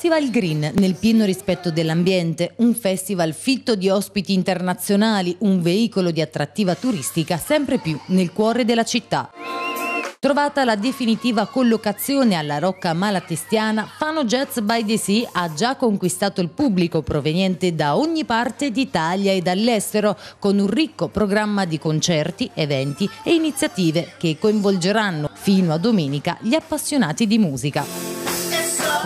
Festival Green, nel pieno rispetto dell'ambiente, un festival fitto di ospiti internazionali, un veicolo di attrattiva turistica sempre più nel cuore della città. Trovata la definitiva collocazione alla Rocca Malatestiana, Fano Jazz by the Sea ha già conquistato il pubblico proveniente da ogni parte d'Italia e dall'estero, con un ricco programma di concerti, eventi e iniziative che coinvolgeranno fino a domenica gli appassionati di musica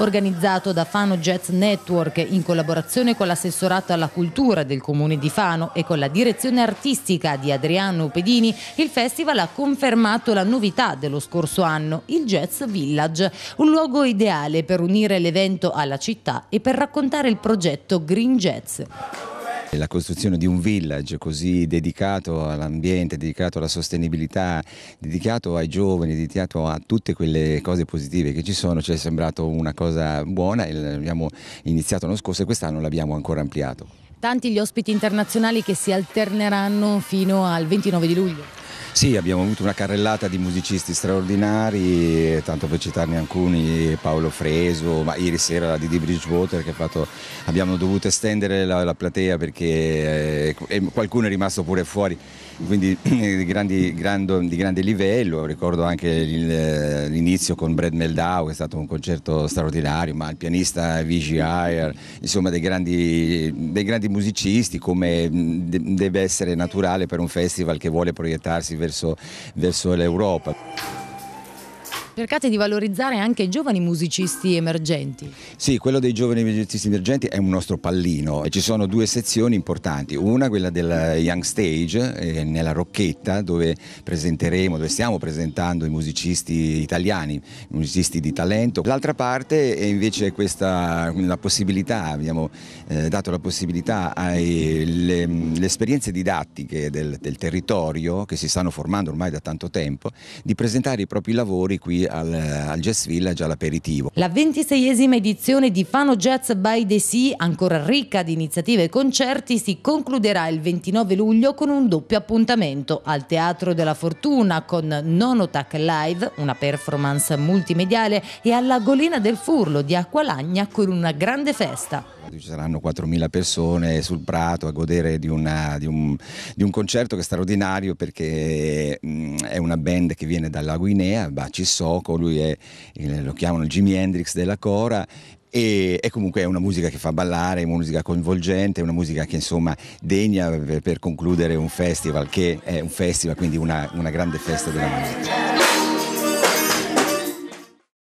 organizzato da Fano Jazz Network in collaborazione con l'assessorato alla cultura del comune di Fano e con la direzione artistica di Adriano Pedini, il festival ha confermato la novità dello scorso anno, il Jazz Village, un luogo ideale per unire l'evento alla città e per raccontare il progetto Green Jazz. La costruzione di un village così dedicato all'ambiente, dedicato alla sostenibilità, dedicato ai giovani, dedicato a tutte quelle cose positive che ci sono, ci è sembrato una cosa buona e l'abbiamo iniziato l'anno scorso e quest'anno l'abbiamo ancora ampliato. Tanti gli ospiti internazionali che si alterneranno fino al 29 di luglio. Sì, abbiamo avuto una carrellata di musicisti straordinari, tanto per citarne alcuni, Paolo Freso, ma ieri sera la Didi Bridgewater che fatto, abbiamo dovuto estendere la, la platea perché eh, qualcuno è rimasto pure fuori, quindi di, grandi, grandi, di grande livello, ricordo anche eh, l'inizio con Brad Meldau, che è stato un concerto straordinario, ma il pianista Vigi Ayer, insomma dei grandi, dei grandi musicisti come mm, deve essere naturale per un festival che vuole proiettarsi verso verso, verso l'Europa. Cercate di valorizzare anche i giovani musicisti emergenti. Sì, quello dei giovani musicisti emergenti è un nostro pallino. Ci sono due sezioni importanti, una quella del Young Stage eh, nella Rocchetta dove presenteremo, dove stiamo presentando i musicisti italiani, i musicisti di talento. L'altra parte è eh, invece questa la possibilità, abbiamo eh, dato la possibilità alle esperienze didattiche del, del territorio che si stanno formando ormai da tanto tempo di presentare i propri lavori qui al, al Jazz Village all'aperitivo. La 26esima edizione di Fano Jazz by the Sea, ancora ricca di iniziative e concerti, si concluderà il 29 luglio con un doppio appuntamento al Teatro della Fortuna con Nonotac Live, una performance multimediale, e alla Golina del Furlo di Acqualagna con una grande festa. Ci saranno 4.000 persone sul prato a godere di, una, di, un, di un, concerto che è straordinario perché mm, è una band che viene dalla Guinea, So, poco, lui è, eh, lo chiamano Jimi Hendrix della Cora e, e, comunque è una musica che fa ballare, è una musica coinvolgente, è una musica che insomma degna per, per, concludere un festival che è un festival, quindi una, una grande festa della musica.